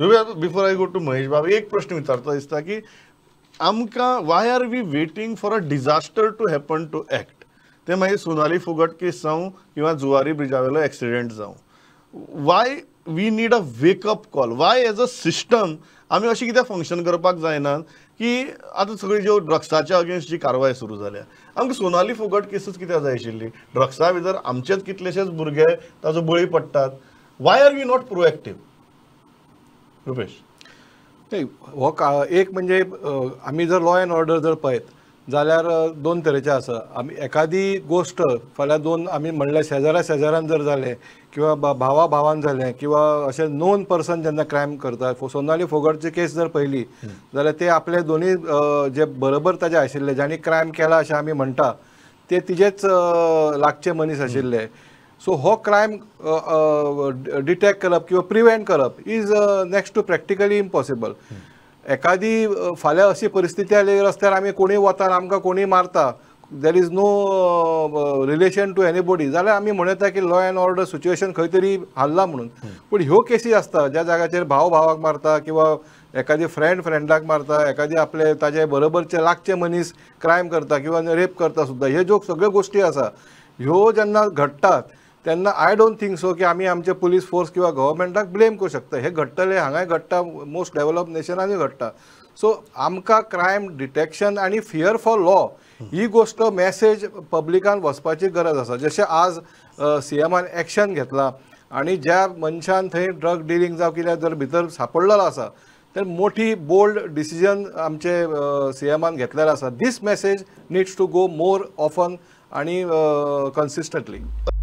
before I go to Mahesh बाबा एक प्रश्न विचारता दिसता की आमकां why are we waiting for a disaster to happen to act ते मागीर सोनाली फुगट केस जावं किंवा जुवारी ब्रिजा वेलो एक्सिडेंट जावं why we need a wake up call why as a system आमी अशी कित्याक फंक्शन करपाक जायना की आतां सगळ्यो ज्यो ड्रग्साच्या अगेन्स्ट जी कारवाय सुरू जाल्या आमकां सोनाली फुगट केसूच कित्याक जाय आशिल्ली ड्रग्सा भितर आमचेच कितलेशेच भुरगे ताजो बळी पडटात why are we not proactive Rupesh नाही हो का एक म्हणजे आम्ही जर लॉ एंड ऑर्डर जर पळयत जाल्यार दोन तरेचे आसा आमी एखादी गोष्ट फाल्यां दोन आमी म्हणल्यार शेजाऱ्या शेजाऱ्यान जर जालें किंवा भावा भावान जालें किंवा अशें नॉन पर्सन जेन्ना क्रायम करता सोनाली फोगटची केस जर पहिली जाल्यार ते आपले दोनी जे बरोबर ताजे आशिल्ले ज्यांनी क्रायम केला अशें आमी म्हणटा ते तिजेच लागचे मनीस आशिल्ले सो हो क्रायम डिटेक्ट करप किंवा प्रिवेंट करप is next to practically impossible एखादी uh, फाल्यां अशी परिस्थिती आली रस्त्यावर आमी कोणीय वतात आमकां कोणीय मारता there is no relation to anybody जाल्यार आमी म्हणता की लॉ एंड ऑर्डर सिच्युएशन खंय तरी म्हणून पूण ह्यो केसी आसता ज्या जाग्याचेर भाव भावाक मारता किंवा एखादी फ्रेंड फ्रेंडाक मारता एखादी आपले ताजे बरोबरचे लागचे मनीस क्रायम करता किंवा रेप करता सुद्दां ह्यो ज्यो सगळ्यो गोश्टी आसा ह्यो जेन्ना घडटात त्यांना आय डोंट थिंक सो की आम्ही आमचे पोलीस फोर्स किंवा गव्हर्मेंटाक ब्लेम करू शकता हे घडटले हांगाय घडटा मोस्ट डेव्हलप नेशनानूय घडटा सो आमकां क्रायम डिटेक्शन आनी फियर फॉर लॉ ही गोष्ट मेसेज पब्लिकान वचपाची गरज आसा जशें आज सी एमान एक्शन घेतला आनी ज्या मनशान थंय ड्रग डिलींग जावं कितें जर भितर सापडलेलो आसा तर मोठी बोल्ड डिसिजन आमचे सी एमान घेतलेले आसा this message needs to go more often आणि कन्सिस्टंटली